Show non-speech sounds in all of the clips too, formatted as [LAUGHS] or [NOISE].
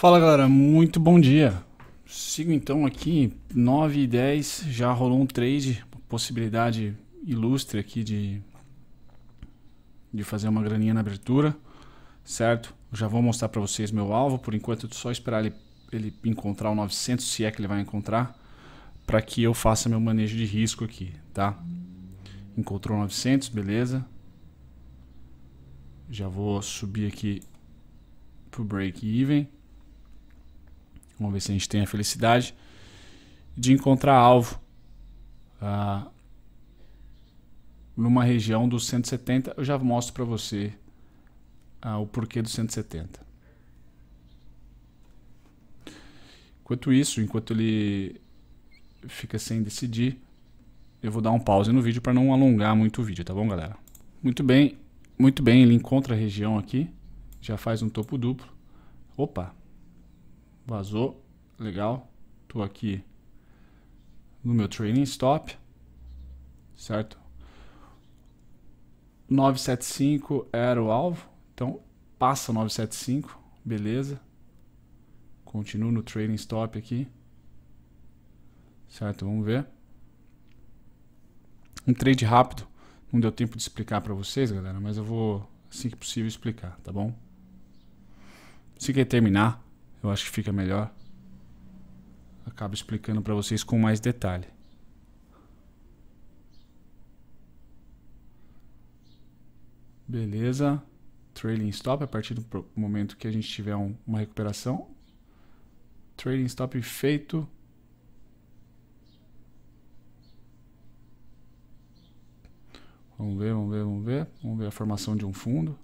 Fala galera, muito bom dia. Sigo então aqui, 9 e 10, já rolou um trade, possibilidade ilustre aqui de, de fazer uma graninha na abertura, certo? Já vou mostrar para vocês meu alvo, por enquanto é só esperar ele, ele encontrar o 900, se é que ele vai encontrar, para que eu faça meu manejo de risco aqui, tá? Encontrou 900, beleza. Já vou subir aqui pro break even. Vamos ver se a gente tem a felicidade de encontrar alvo ah, numa região dos 170. Eu já mostro para você ah, o porquê dos 170. Enquanto isso, enquanto ele fica sem decidir, eu vou dar um pause no vídeo para não alongar muito o vídeo, tá bom, galera? Muito bem, muito bem, ele encontra a região aqui, já faz um topo duplo. Opa, Vazou. Legal. Tô aqui no meu trading stop. Certo? 975 era o alvo. Então passa 975. Beleza. Continuo no trading stop aqui. Certo? Vamos ver. Um trade rápido. Não deu tempo de explicar para vocês, galera, mas eu vou assim que possível explicar, tá bom? Se assim quer terminar, eu acho que fica melhor. Acabo explicando para vocês com mais detalhe. Beleza. Trailing stop, a partir do momento que a gente tiver um, uma recuperação. Trailing stop feito. Vamos ver, vamos ver, vamos ver. Vamos ver a formação de um fundo.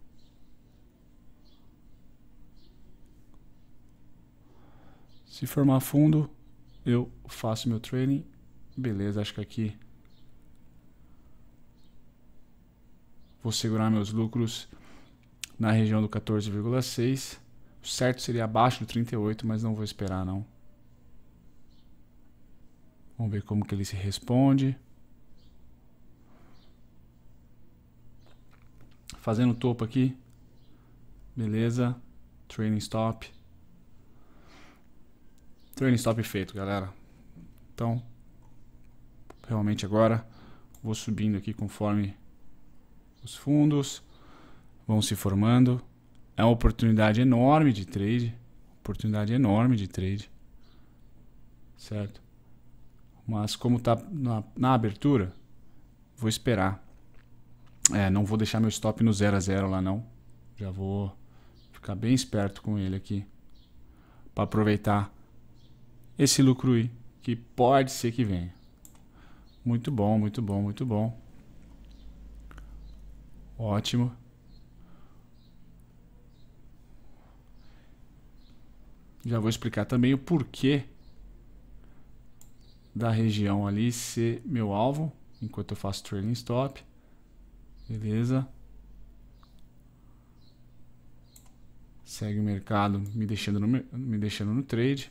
Se formar fundo, eu faço meu trading. Beleza, acho que aqui vou segurar meus lucros na região do 14,6. O certo seria abaixo do 38, mas não vou esperar não. Vamos ver como que ele se responde. Fazendo topo aqui. Beleza. Training stop. Training stop feito, galera. Então, realmente agora, vou subindo aqui conforme os fundos vão se formando. É uma oportunidade enorme de trade. Oportunidade enorme de trade. Certo? Mas como está na, na, abertura, vou esperar. É, não vou deixar meu stop no 0 a 0 lá não. Já vou ficar bem esperto com ele aqui. Para aproveitar esse lucro aí, que pode ser que venha. Muito bom, muito bom, muito bom. Ótimo. Já vou explicar também o porquê da região ali ser meu alvo, enquanto eu faço trailing stop. Beleza. Segue o mercado me deixando no, me deixando no trade.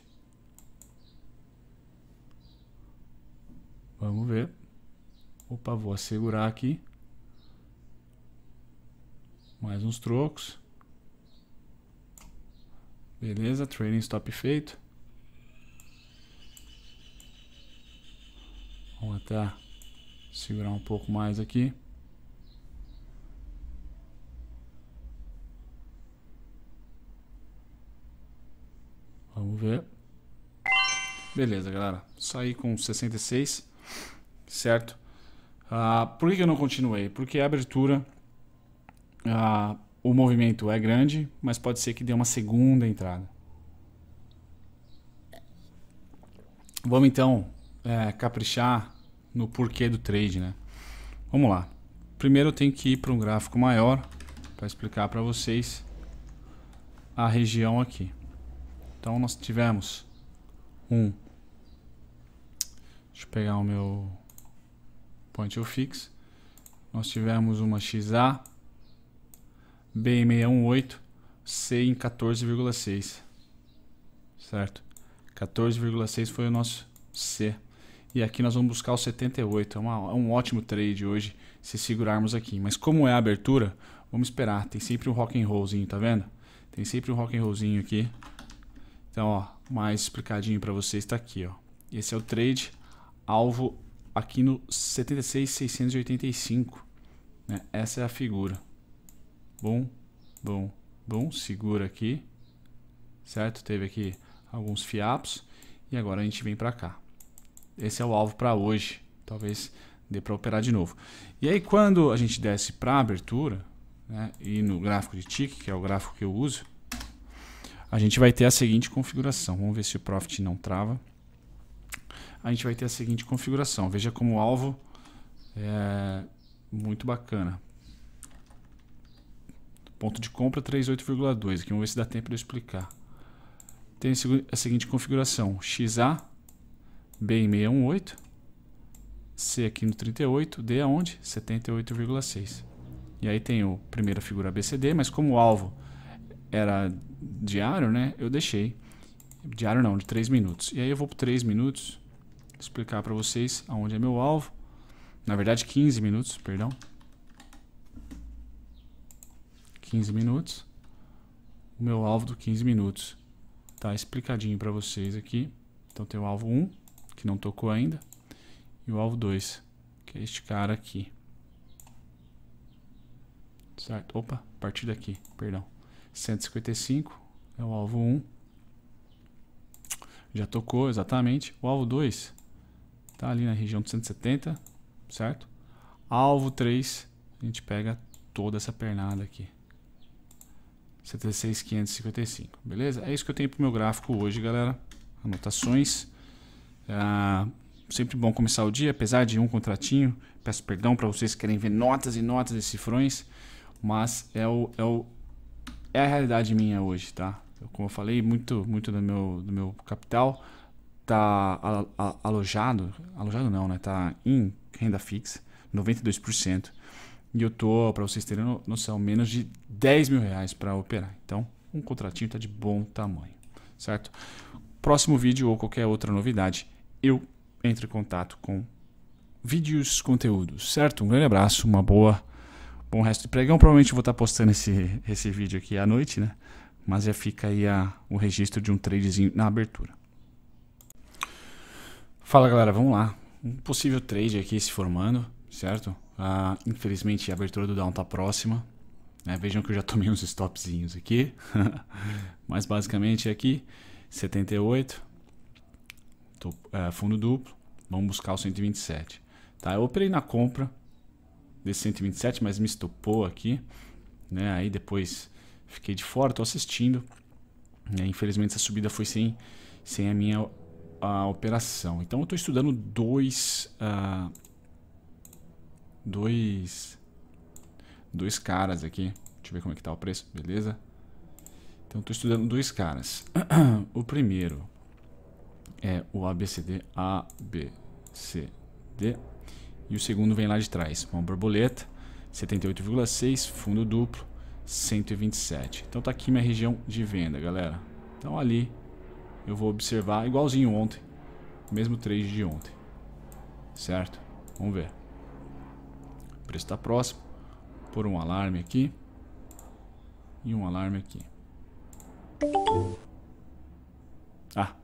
Vamos ver. Opa, vou assegurar aqui. Mais uns trocos. Beleza, trading stop feito. Vamos até segurar um pouco mais aqui. Vamos ver. Beleza, galera. Saí com 66 certo? Uh, por que, que eu não continuei? Porque a abertura, uh, o movimento é grande, mas pode ser que dê uma segunda entrada. Vamos então é, caprichar no porquê do trade, né? Vamos lá. Primeiro eu tenho que ir para um gráfico maior para explicar para vocês a região aqui. Então nós tivemos um. Deixa eu pegar o meu point of fix, nós tivemos uma XA, B 618, C em 14,6, certo? 14,6 foi o nosso C. E aqui nós vamos buscar o 78, é, uma, é um ótimo trade hoje se segurarmos aqui. Mas como é a abertura, vamos esperar, tem sempre um rock and rollzinho, tá vendo? Tem sempre um rock and rollzinho aqui. Então, ó, mais explicadinho para vocês está aqui, ó. Esse é o trade, alvo aqui no 76685. Né? Essa é a figura. Bom, bom, bom, segura aqui. Certo? Teve aqui alguns fiapos e agora a gente vem para cá. Esse é o alvo para hoje. Talvez dê para operar de novo. E aí quando a gente desce para abertura, né, e no gráfico de tick, que é o gráfico que eu uso, a gente vai ter a seguinte configuração. Vamos ver se o profit não trava a gente vai ter a seguinte configuração. Veja como o alvo é muito bacana. Ponto de compra 38,2. Aqui vamos ver se dá tempo de eu explicar. Tem a seguinte configuração. XA, B618, C aqui no 38, D aonde? 78,6. E aí tem o primeira figura BCD, mas como o alvo era diário, né? Eu deixei. Diário não, de 3 minutos. E aí eu vou para 3 minutos explicar para vocês aonde é meu alvo. Na verdade, 15 minutos, perdão. 15 minutos. O meu alvo do 15 minutos. Tá explicadinho para vocês aqui. Então tem o alvo 1, que não tocou ainda, e o alvo 2, que é este cara aqui. Certo? Opa, a partir daqui, perdão. 155 é o alvo 1. Já tocou exatamente. O alvo 2 Tá ali na região de 170, certo? Alvo 3, a gente pega toda essa pernada aqui. 76555, beleza? É isso que eu tenho para o meu gráfico hoje, galera. Anotações. Ah, sempre bom começar o dia, apesar de um contratinho. Peço perdão para vocês que querem ver notas e notas e cifrões, mas é, o, é, o, é a realidade minha hoje, tá? Eu, como eu falei, muito, muito do, meu, do meu capital tá alojado, alojado não, né? Tá em renda fixa, 92%. E eu tô, para vocês terem noção, menos de 10 mil reais para operar. Então, um contratinho tá de bom tamanho, certo? Próximo vídeo ou qualquer outra novidade, eu entro em contato com vídeos, conteúdos, certo? Um grande abraço, uma boa, bom resto de pregão. Provavelmente vou estar tá postando esse, esse vídeo aqui à noite, né? Mas já fica aí a, o registro de um tradezinho na abertura. Fala galera, vamos lá. Um possível trade aqui se formando, certo? Ah, infelizmente a abertura do down tá próxima. Né? Vejam que eu já tomei [LAUGHS] uns stopzinhos aqui. [LAUGHS] Mas basicamente aqui, 78. Tô, é, fundo duplo. Vamos buscar o 127. Tá, eu operei na compra desse 127, mas me estopou aqui. Né? Aí depois fiquei de fora, tô assistindo. Né? Infelizmente essa subida foi sem, sem a minha a operação. Então eu estou estudando dois, uh, dois, dois caras aqui. Deixa eu ver como é que está o preço, beleza? Então estou estudando dois caras. [CLEARS THROAT] o primeiro é o ABCD, ABCD. E o segundo vem lá de trás. Uma borboleta, 78,6, fundo duplo, 127. Então tá aqui minha região de venda, galera. Então ali eu vou observar igualzinho ontem. Mesmo trade de ontem. Certo? Vamos ver. O preço está próximo. Por um alarme aqui. E um alarme aqui. Ah,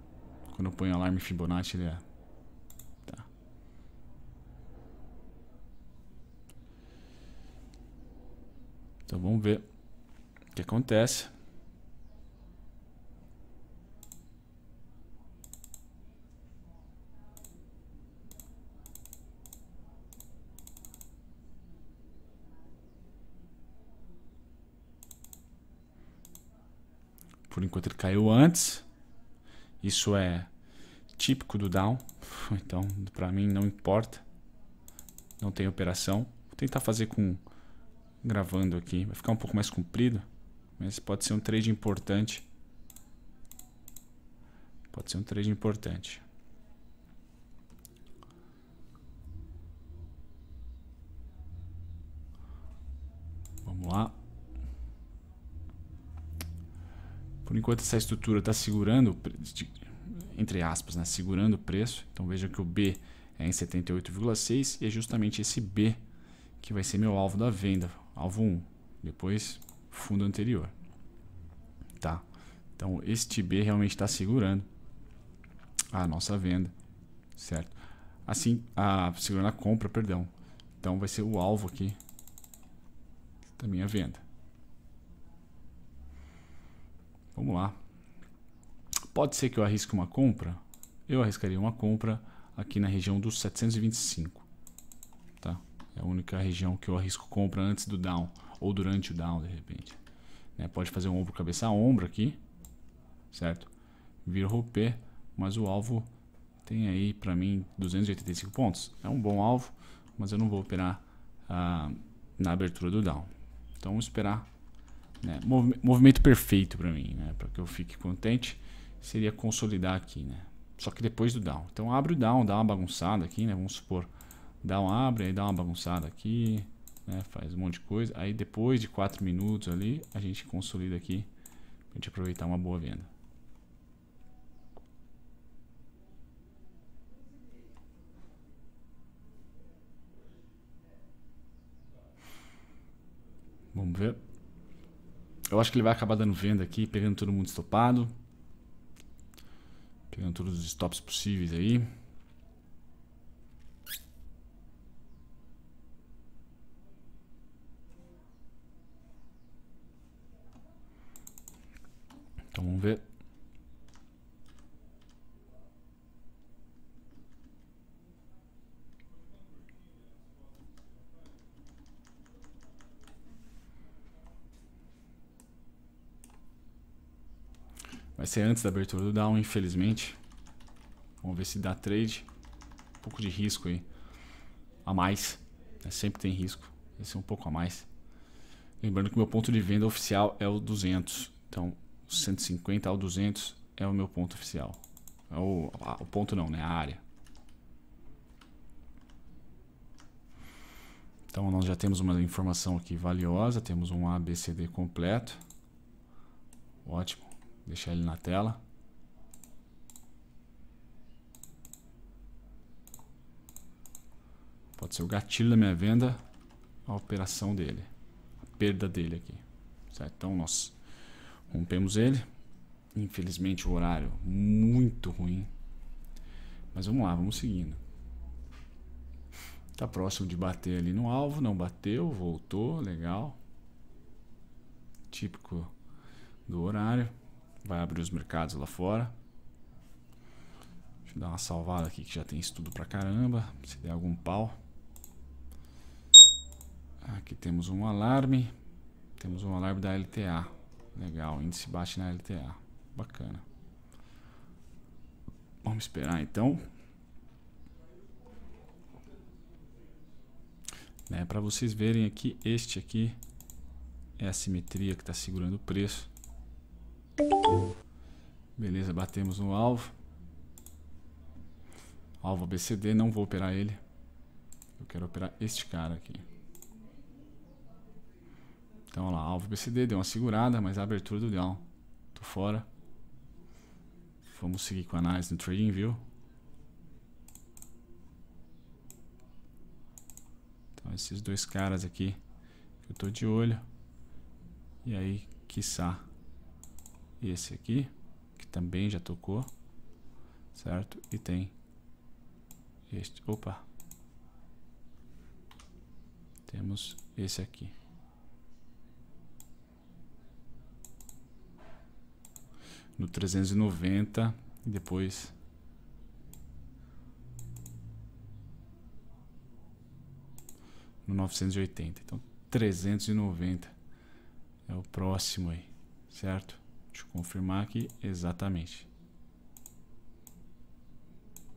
quando eu ponho alarme Fibonacci ele é... Tá. Então vamos ver o que acontece. Por enquanto ele caiu antes. Isso é típico do down. [LAUGHS] Então, para mim, não importa. Não tem operação. Vou tentar fazer com... Gravando aqui. Vai ficar um pouco mais comprido. Mas pode ser um trade importante. Pode ser um trade importante. Vamos lá. Por enquanto essa estrutura está segurando, entre aspas, né, segurando o preço. Então veja que o B é em 78,6 e é justamente esse B que vai ser meu alvo da venda, alvo 1, depois fundo anterior. Tá? Então este B realmente está segurando a nossa venda, certo? Assim, a, segurando a compra, perdão. Então vai ser o alvo aqui da minha venda. Vamos lá. Pode ser que eu arrisque uma compra? Eu arriscaria uma compra aqui na região dos 725. Tá? É a única região que eu arrisco compra antes do down. Ou durante o down, de repente. Né? Pode fazer um ombro cabeça a ombro aqui. Certo? Vira romper. Mas o alvo tem aí para mim 285 pontos. É um bom alvo, mas eu não vou operar ah, na abertura do down. Então vamos esperar né? Movimento perfeito para mim, né? para que eu fique contente, seria consolidar aqui. Né? Só que depois do down. Então abre o down, dá uma bagunçada aqui, né? vamos supor. Down abre, aí dá uma bagunçada aqui, né? faz um monte de coisa. Aí depois de 4 minutos ali, a gente consolida aqui para a gente aproveitar uma boa venda. Vamos ver. Eu acho que ele vai acabar dando venda aqui, pegando todo mundo estopado. Pegando todos os stops possíveis aí. Então vamos ver. Vai ser antes da abertura do down, infelizmente. Vamos ver se dá trade. Um pouco de risco aí. A mais. É, sempre tem risco. Vai ser um pouco a mais. Lembrando que meu ponto de venda oficial é o 200. Então, 150 ao 200 é o meu ponto oficial. É o, o ponto não, né? A área. Então nós já temos uma informação aqui valiosa, temos um ABCD completo. Ótimo. Deixar ele na tela. Pode ser o gatilho da minha venda, a operação dele, a perda dele aqui. Certo? Então nós rompemos ele. Infelizmente o horário muito ruim. Mas vamos lá, vamos seguindo. Tá próximo de bater ali no alvo, não bateu, voltou, legal. Típico do horário vai abrir os mercados lá fora. Deixa eu dar uma salvada aqui que já tem estudo pra caramba. Se der algum pau. Aqui temos um alarme. Temos um alarme da LTA. Legal, índice bate na LTA. Bacana. Vamos esperar então. Né, Para vocês verem aqui, este aqui é a simetria que está segurando o preço. Beleza, batemos no alvo. Alvo BCD, não vou operar ele. Eu quero operar este cara aqui. Então, olha lá, alvo BCD, deu uma segurada, mas a abertura do down. Tô fora. Vamos seguir com a análise no view. Então, esses dois caras aqui que eu tô de olho. E aí, quiçá, esse aqui, que também já tocou, certo? E tem este, opa, temos esse aqui. No 390 e depois no 980. Então 390 é o próximo aí, certo? Deixa eu confirmar aqui exatamente.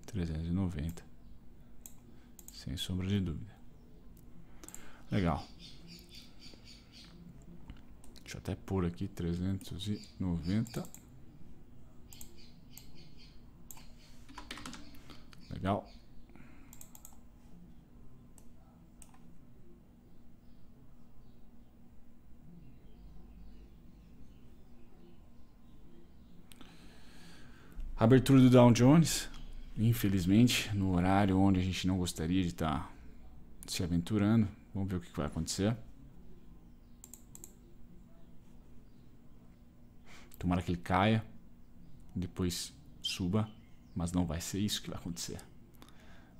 390. Sem sombra de dúvida. Legal. Deixa eu até pôr aqui 390. Legal. Abertura do Dow Jones, infelizmente, no horário onde a gente não gostaria de estar tá se aventurando. Vamos ver o que vai acontecer. Tomara que ele caia, depois suba, mas não vai ser isso que vai acontecer.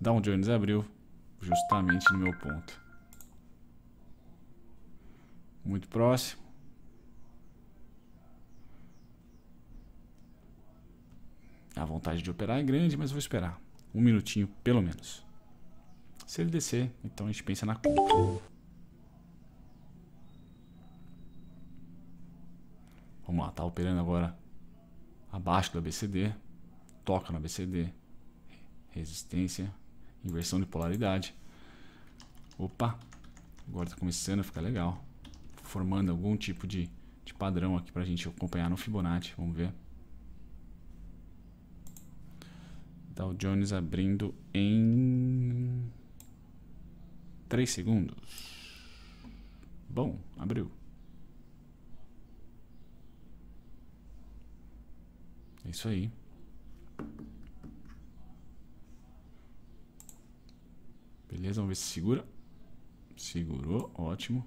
Dow Jones abriu justamente no meu ponto. Muito próximo. A vontade de operar é grande, mas vou esperar. Um minutinho, pelo menos. Se ele descer, então a gente pensa na compra. Vamos lá, tá operando agora abaixo do ABCD. Toca no ABCD. Resistência. Inversão de polaridade. Opa! Agora tá começando a ficar legal. Formando algum tipo de, de padrão aqui pra gente acompanhar no Fibonacci. Vamos ver. Dow Jones abrindo em 3 segundos. Bom, abriu. É isso aí. Beleza, vamos ver se segura. Segurou, ótimo.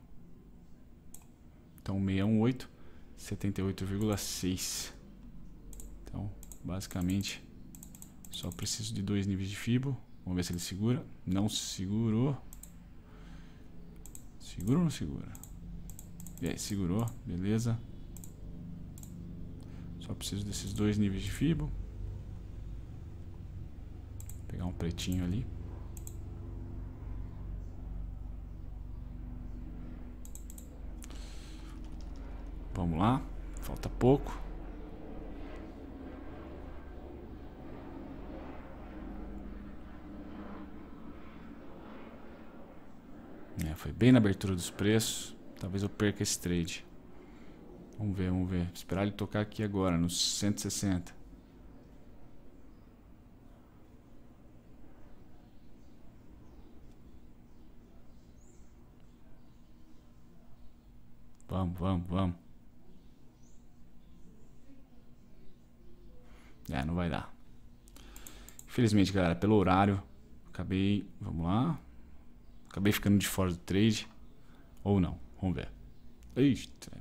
Então 618, 78,6. Então, basicamente só preciso de dois níveis de fibro. Vamos ver se ele segura. Não segurou. Segura ou não segura? E aí, segurou. Beleza. Só preciso desses dois níveis de fibro. Vou pegar um pretinho ali. Vamos lá. Falta pouco. Foi bem na abertura dos preços. Talvez eu perca esse trade. Vamos ver, vamos ver. esperar ele tocar aqui agora, nos 160. Vamos, vamos, vamos. É, não vai dar. Infelizmente, galera, pelo horário, acabei. Vamos lá. Acabei ficando de fora do trade. Ou não. Vamos ver. Eita.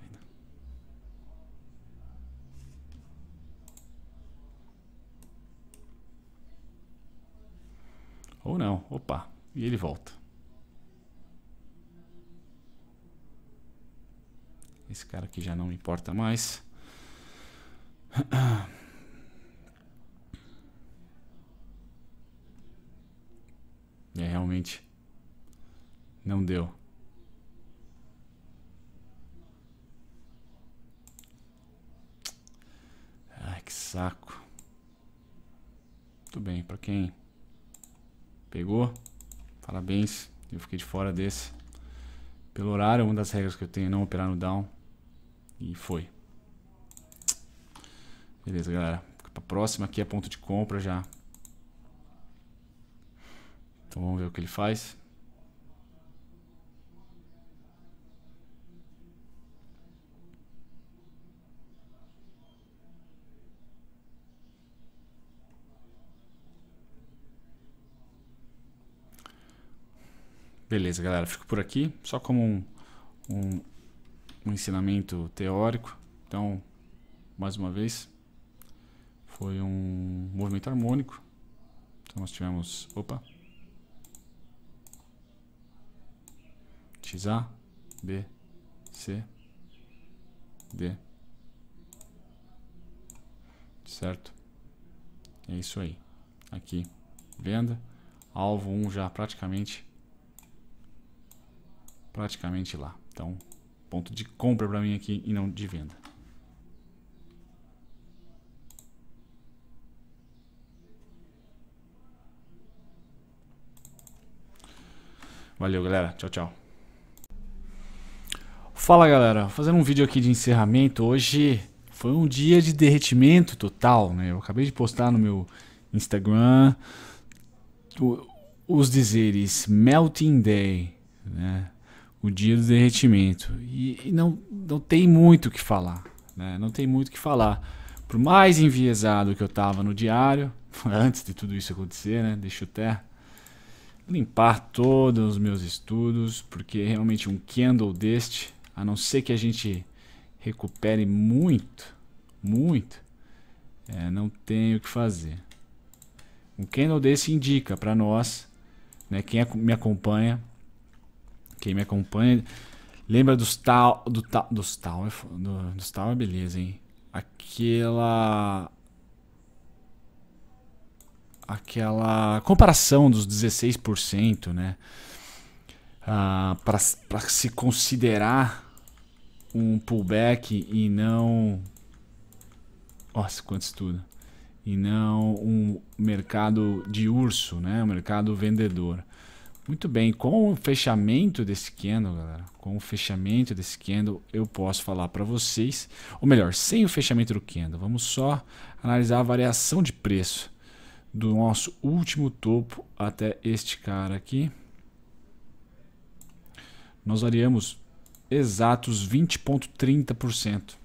Ou não. Opa. E ele volta. Esse cara aqui já não me importa mais. [CLEARS THROAT] É realmente não deu. Ai, que saco. Tudo bem, pra quem pegou, parabéns. Eu fiquei de fora desse. Pelo horário, é uma das regras que eu tenho é não operar no down. E foi. Beleza, galera. Pra próxima aqui é ponto de compra já. Então vamos ver o que ele faz. Beleza, galera. Fico por aqui. Só como um, um, um ensinamento teórico. Então, mais uma vez, foi um movimento harmônico. Então, nós tivemos... Opa! XA, B, C, D. Certo? É isso aí. Aqui, venda. Alvo 1 já praticamente praticamente lá. Então, ponto de compra para mim aqui e não de venda. Valeu, galera. Tchau, tchau. Fala, galera. Fazendo um vídeo aqui de encerramento. Hoje foi um dia de derretimento total, né? Eu acabei de postar no meu Instagram os dizeres Melting Day, né? o dia do derretimento. E, e não, não tem muito o que falar. Né? Não tem muito o que falar. Por mais enviesado que eu tava no diário, [LAUGHS] antes de tudo isso acontecer, né? deixa eu até limpar todos os meus estudos, porque é realmente um candle deste, a não ser que a gente recupere muito, muito, é, não tem o que fazer. Um candle desse indica para nós, né, quem me acompanha, quem me acompanha lembra dos tal. Do tal dos tal, é do, dos tal é beleza, hein? Aquela. Aquela comparação dos 16%, né? Ah, para se considerar um pullback e não. Nossa, quanto estuda E não um mercado de urso, né? Um mercado vendedor. Muito bem, com o fechamento desse candle, galera, com o fechamento desse candle, eu posso falar para vocês, ou melhor, sem o fechamento do candle, vamos só analisar a variação de preço do nosso último topo até este cara aqui. Nós variamos exatos 20.30%.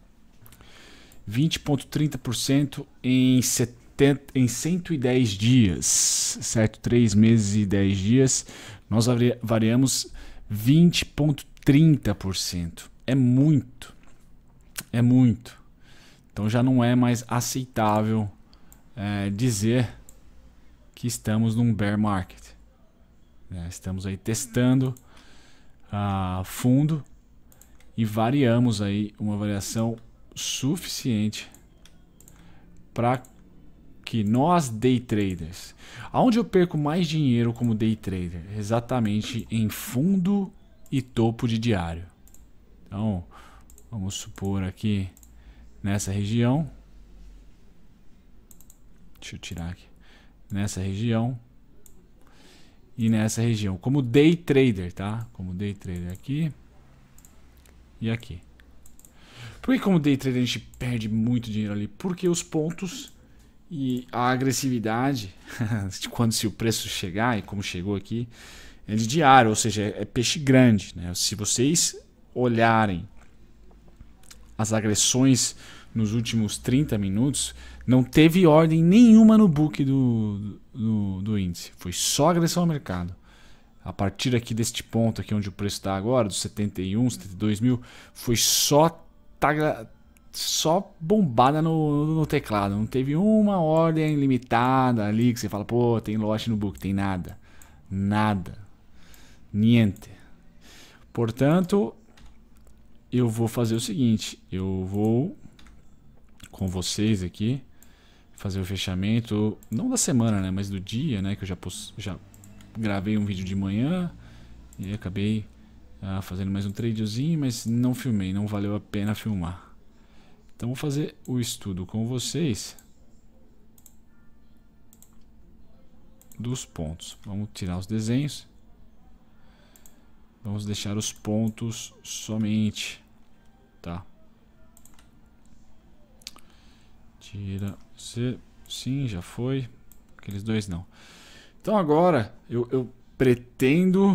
20.30% em 70 70, em 110 dias, certo? 3 meses e 10 dias, nós variamos 20,30%. É muito. É muito. Então já não é mais aceitável é, dizer que estamos num bear market. Né? Estamos aí testando a ah, fundo e variamos aí uma variação suficiente para que nós day traders, aonde eu perco mais dinheiro como day trader? Exatamente em fundo e topo de diário. Então, vamos supor aqui nessa região. Deixa eu tirar aqui. Nessa região e nessa região, como day trader, tá? Como day trader aqui e aqui. Por que como day trader a gente perde muito dinheiro ali? Porque os pontos e a agressividade, [LAUGHS] quando se o preço chegar e como chegou aqui, é de diário, ou seja, é peixe grande. Né? Se vocês olharem as agressões nos últimos 30 minutos, não teve ordem nenhuma no book do, do, do índice. Foi só agressão ao mercado. A partir aqui deste ponto aqui onde o preço está agora, dos 71, 72 mil, foi só só bombada no, no, teclado. Não teve uma ordem limitada ali que você fala, pô, tem lote no book, tem nada. Nada. Niente. Portanto, eu vou fazer o seguinte, eu vou com vocês aqui fazer o fechamento, não da semana, né, mas do dia, né, que eu já, post, já gravei um vídeo de manhã e acabei ah, fazendo mais um tradezinho, mas não filmei, não valeu a pena filmar. Então vou fazer o estudo com vocês dos pontos. Vamos tirar os desenhos. Vamos deixar os pontos somente, tá? Tira, C, sim, já foi. Aqueles dois não. Então agora eu, eu pretendo,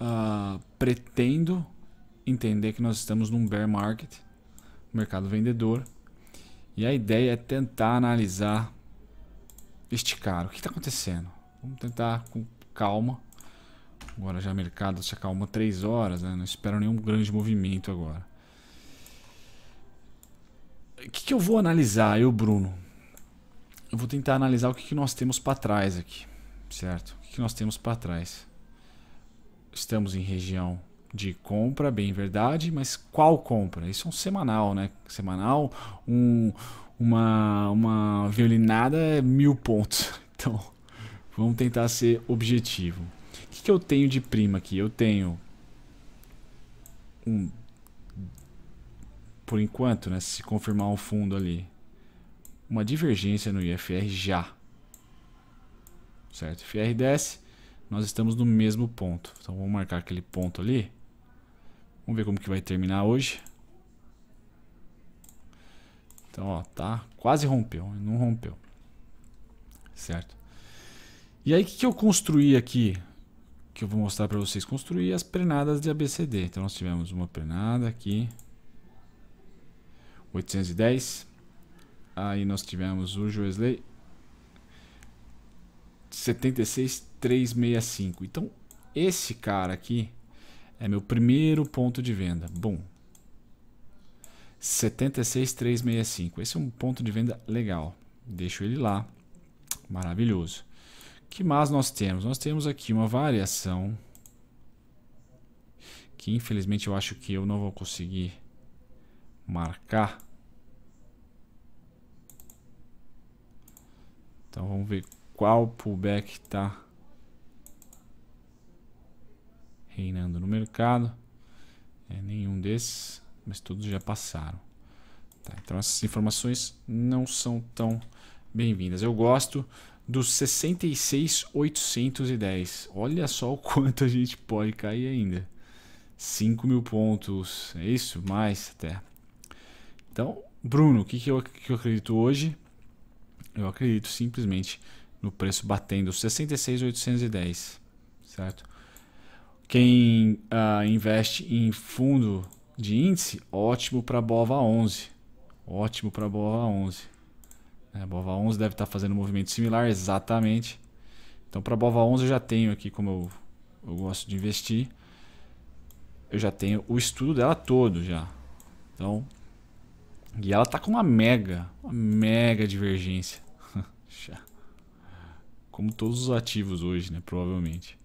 uh, pretendo entender que nós estamos num bear market mercado vendedor. E a ideia é tentar analisar este cara. O que está acontecendo? Vamos tentar com calma. Agora já o mercado se acalma 3 horas, né? não espero nenhum grande movimento agora. O que, que eu vou analisar, eu, Bruno? Eu vou tentar analisar o que, que nós temos para trás aqui, certo? O que, que nós temos para trás? Estamos em região de compra, bem verdade, mas qual compra? Isso é um semanal, né? Semanal, um, uma, uma violinada é mil pontos. [LAUGHS] Então, vamos tentar ser objetivo. O que, que eu tenho de prima aqui? Eu tenho um, por enquanto, né, se confirmar um fundo ali, uma divergência no IFR já. Certo? IFR desce, nós estamos no mesmo ponto. Então vamos marcar aquele ponto ali. Vamos ver como que vai terminar hoje. Então, ó, tá quase rompeu, não rompeu. Certo? E aí, o que, que eu construí aqui? Que eu vou mostrar para vocês. Construir as prenadas de ABCD. Então, nós tivemos uma prenada aqui. 810. Aí nós tivemos o Joesley 76365. Então, esse cara aqui é meu primeiro ponto de venda. Bom. 76365. Esse é um ponto de venda legal. Deixo ele lá. Maravilhoso. Que mais nós temos? Nós temos aqui uma variação que infelizmente eu acho que eu não vou conseguir marcar. Então vamos ver qual pullback está reinando no mercado. É, nenhum desses, mas todos já passaram. Tá, então essas informações não são tão bem-vindas. Eu gosto dos 66,810. Olha só o [LAUGHS] quanto a gente pode cair ainda. 5 mil pontos, é isso? Mais até. Então, Bruno, o que, que, eu, que eu acredito hoje? Eu acredito simplesmente no preço batendo 66,810, certo? Quem ah, investe em fundo de índice, ótimo para Bova 11. Ótimo para Bova 11. É, Bova 11 deve estar tá fazendo um movimento similar, exatamente. Então, para Bova 11 eu já tenho aqui como eu, eu gosto de investir. Eu já tenho o estudo dela todo já. Então, e ela está com uma mega, uma mega divergência. [LAUGHS] Como todos os ativos hoje, né? Provavelmente.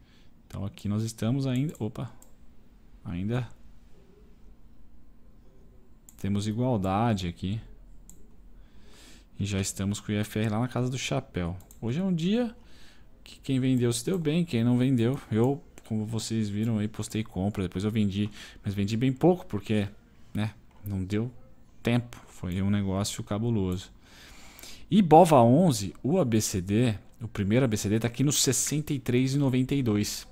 Então aqui nós estamos ainda... Opa! Ainda... Temos igualdade aqui. E já estamos com o IFR lá na casa do chapéu. Hoje é um dia que quem vendeu se deu bem, quem não vendeu... Eu, como vocês viram aí, postei compra, depois eu vendi. Mas vendi bem pouco, porque, né, não deu tempo. Foi um negócio cabuloso. E Bova 11, o ABCD, o primeiro ABCD está aqui no 63,92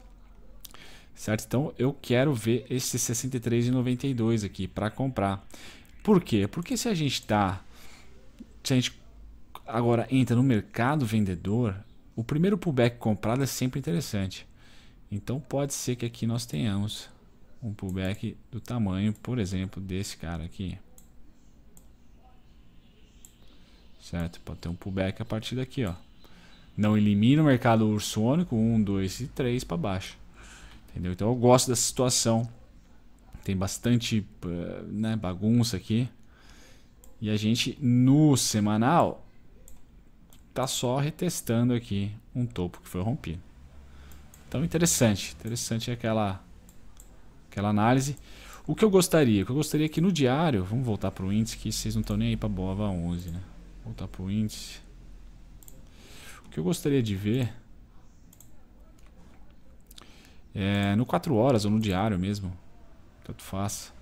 certo? Então eu quero ver esse 63,92 aqui para comprar. Por quê? Porque se a gente está se a gente agora entra no mercado vendedor, o primeiro pullback comprado é sempre interessante. Então pode ser que aqui nós tenhamos um pullback do tamanho, por exemplo, desse cara aqui. Certo? Pode ter um pullback a partir daqui, ó. Não elimina o mercado ursônico, 1, 2 e 3 para baixo. Entendeu? Então eu gosto dessa situação. Tem bastante eh, né, bagunça aqui. E a gente, no semanal, tá só retestando aqui um topo que foi rompido. Então interessante, interessante aquela, aquela análise. O que eu gostaria? O que eu gostaria é que no diário, vamos voltar para o índice que vocês não estão nem aí para Bova 11, né? Voltar para o índice. O que eu gostaria de ver é, no 4 horas ou no diário mesmo. Tanto faz.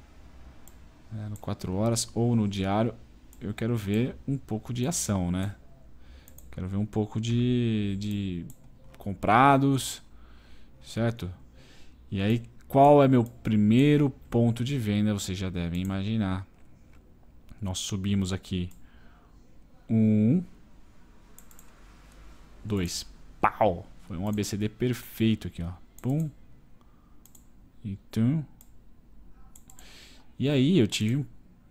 É, no 4 horas ou no diário. Eu quero ver um pouco de ação, né? Quero ver um pouco de, de comprados, certo? E aí, qual é meu primeiro ponto de venda? Vocês já devem imaginar. Nós subimos aqui um, dois, pau! Foi um ABCD perfeito aqui, ó. Pum, então... E aí eu tive um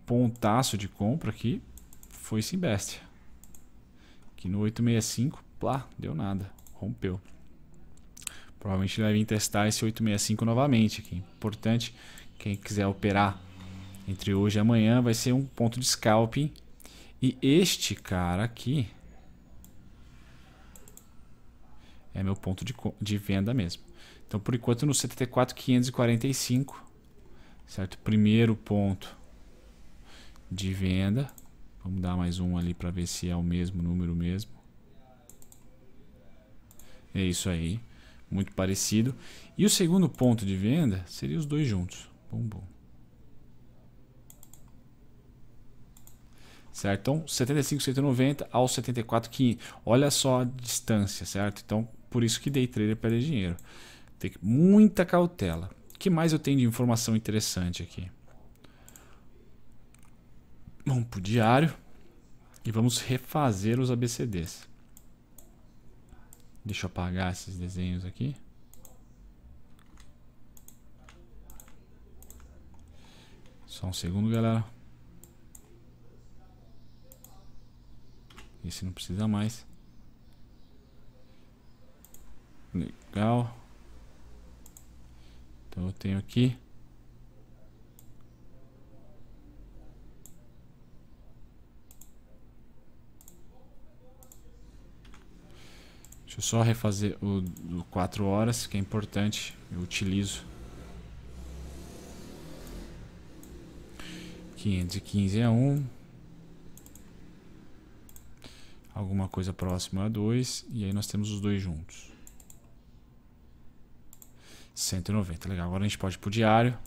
pontaço de compra aqui, foi besta. Aqui no 865, plá, deu nada, rompeu. Provavelmente vai vir testar esse 865 novamente aqui. Importante, quem quiser operar entre hoje e amanhã vai ser um ponto de scalping. E este cara aqui é meu ponto de, de venda mesmo. Então, por enquanto, no 74,545, certo? Primeiro ponto de venda. Vamos dar mais um ali para ver se é o mesmo número mesmo. É isso aí. Muito parecido. E o segundo ponto de venda seria os dois juntos. Bom, bom. certo? Então, 75, 190 aos 74, 500. Olha só a distância, certo? Então, por isso que day trader perde dinheiro. Tem que, muita cautela. O que mais eu tenho de informação interessante aqui? Vamos pro diário. E vamos refazer os ABCDs. Deixa eu apagar esses desenhos aqui. Só um segundo, galera. Esse não precisa mais. Legal. Então eu tenho aqui. Deixa eu só refazer o do 4 horas, que é importante, eu utilizo. 515 é 1. Alguma coisa próxima a 2. E aí nós temos os dois juntos. 190, legal. Agora a gente pode ir pro diário.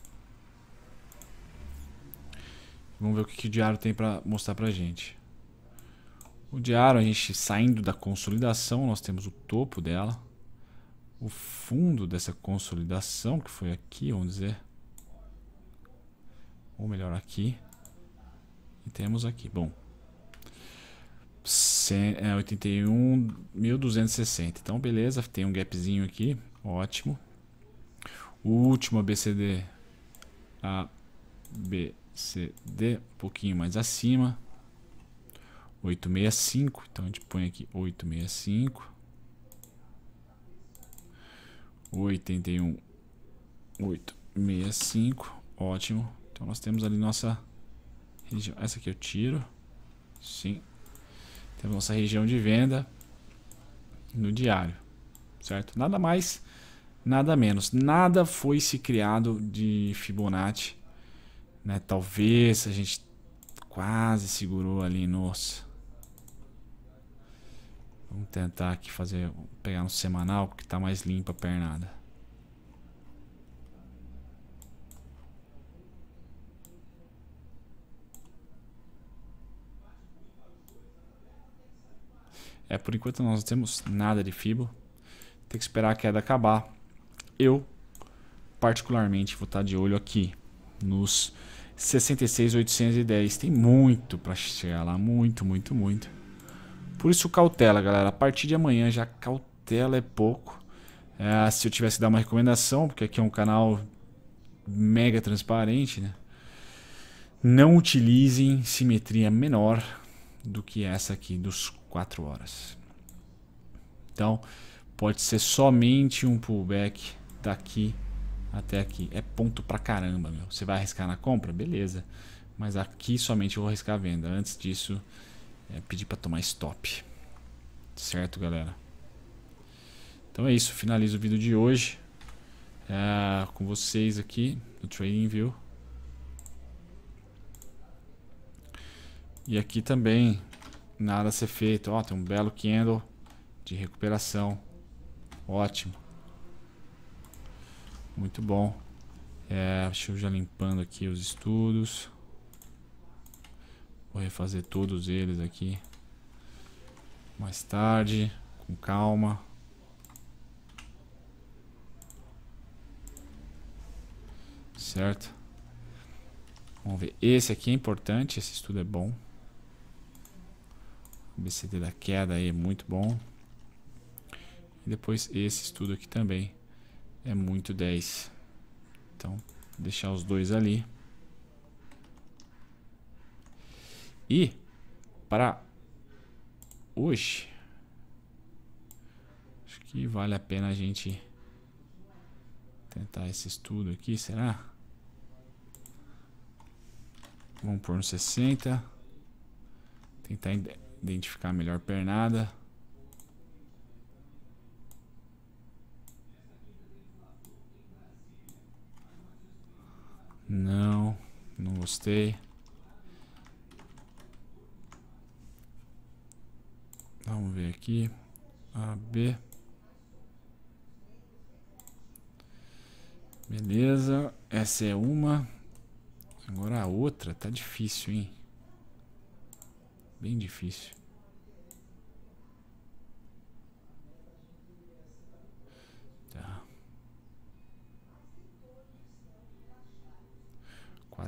Vamos ver o que, que o diário tem para mostrar pra gente. O diário, a gente saindo da consolidação, nós temos o topo dela. O fundo dessa consolidação, que foi aqui, vamos dizer. Ou melhor, aqui. E temos aqui, bom. 81.260. É, então, beleza, tem um gapzinho aqui, ótimo. O último ABCD, ABCD, um pouquinho mais acima, 865, então a gente põe aqui 865, 81, 865, ótimo. Então nós temos ali nossa região, essa aqui eu tiro, sim, temos nossa região de venda no diário, certo? Nada mais nada menos. Nada foi se criado de Fibonacci. Né? Talvez a gente quase segurou ali, nossa. Vamos tentar aqui fazer, pegar no um semanal, porque está mais limpa a pernada. É, por enquanto nós não temos nada de fibo. Tem que esperar a queda acabar eu, particularmente, vou estar tá de olho aqui nos 66,810. Tem muito para chegar lá, muito, muito, muito. Por isso, cautela, galera. A partir de amanhã já cautela é pouco. É, se eu tivesse que dar uma recomendação, porque aqui é um canal mega transparente, né? Não utilizem simetria menor do que essa aqui dos 4 horas. Então, pode ser somente um pullback daqui tá até aqui. É ponto pra caramba, meu. Você vai arriscar na compra? Beleza. Mas aqui somente eu vou arriscar a venda. Antes disso, é pedir para tomar stop. Certo, galera? Então é isso. Finalizo o vídeo de hoje. É, com vocês aqui no Trading View. E aqui também nada a ser feito. Ó, tem um belo candle de recuperação. Ótimo. Muito bom. É, deixa eu já limpando aqui os estudos. Vou refazer todos eles aqui. Mais tarde, com calma. Certo? Vamos ver. Esse aqui é importante, esse estudo é bom. O BCD da queda aí é muito bom. E depois esse estudo aqui também. É muito 10. Então, deixar os dois ali. E para hoje, acho que vale a pena a gente tentar esse estudo aqui, será? Vamos pôr no 60. Tentar identificar melhor pernada. gostei. Vamos ver aqui. a B. Beleza. Essa é uma. Agora a outra. Tá difícil, hein? Bem difícil.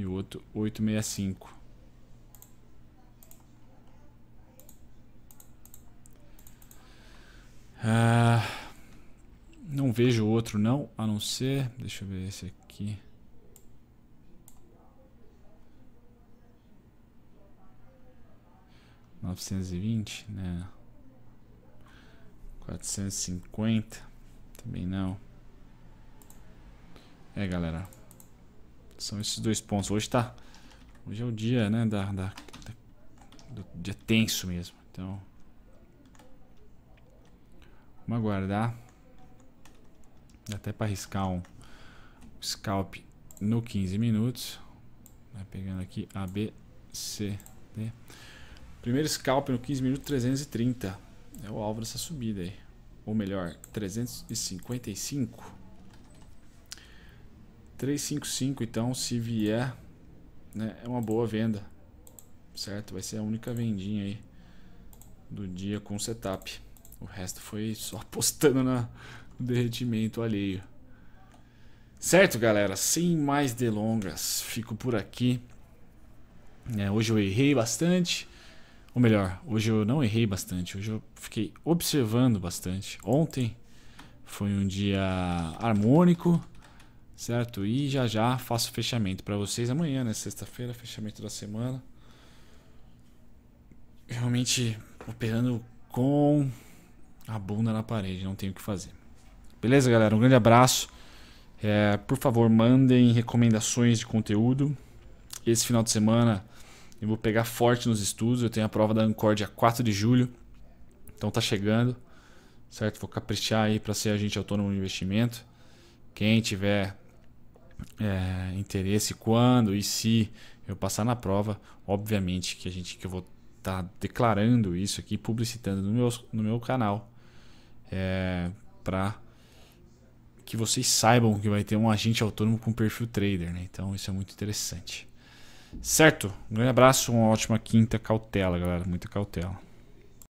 e o outro 865. Ah, não vejo outro não, a não ser... Deixa eu ver esse aqui. Novecentos e vinte, né? Quatrocentos e cinquenta, também não. É, galera. São esses dois pontos. Hoje tá. Hoje é o dia, né? Da, da, da do dia tenso mesmo. Então. Vamos aguardar. Dá até para riscar um scalp no 15 minutos. Vai pegando aqui A, B, C, D. Primeiro scalp no 15 minutos 330. É o alvo dessa subida aí. Ou melhor, 355. 355, então, se vier, né, é uma boa venda. Certo? Vai ser a única vendinha aí do dia com setup. O resto foi só [LAUGHS] apostando na, no derretimento alheio. Certo, galera? Sem mais delongas, fico por aqui. É, hoje eu errei bastante. Ou melhor, hoje eu não errei bastante. Hoje eu fiquei observando bastante. Ontem foi um dia harmônico certo? E já já faço fechamento para vocês amanhã, né? Sexta-feira, fechamento da semana. Realmente operando com a bunda na parede, não tenho o que fazer. Beleza, galera? Um grande abraço. É, por favor, mandem recomendações de conteúdo. Esse final de semana eu vou pegar forte nos estudos. Eu tenho a prova da Ancor dia 4 de julho. Então tá chegando. Certo? Vou caprichar aí para ser agente autônomo de investimento. Quem tiver é, interesse, quando e se eu passar na prova, obviamente que a gente que eu vou estar tá declarando isso aqui, publicitando no meu, no meu canal, é, para que vocês saibam que vai ter um agente autônomo com perfil trader, né? Então isso é muito interessante. Certo? Um grande abraço, uma ótima quinta cautela, galera, muita cautela.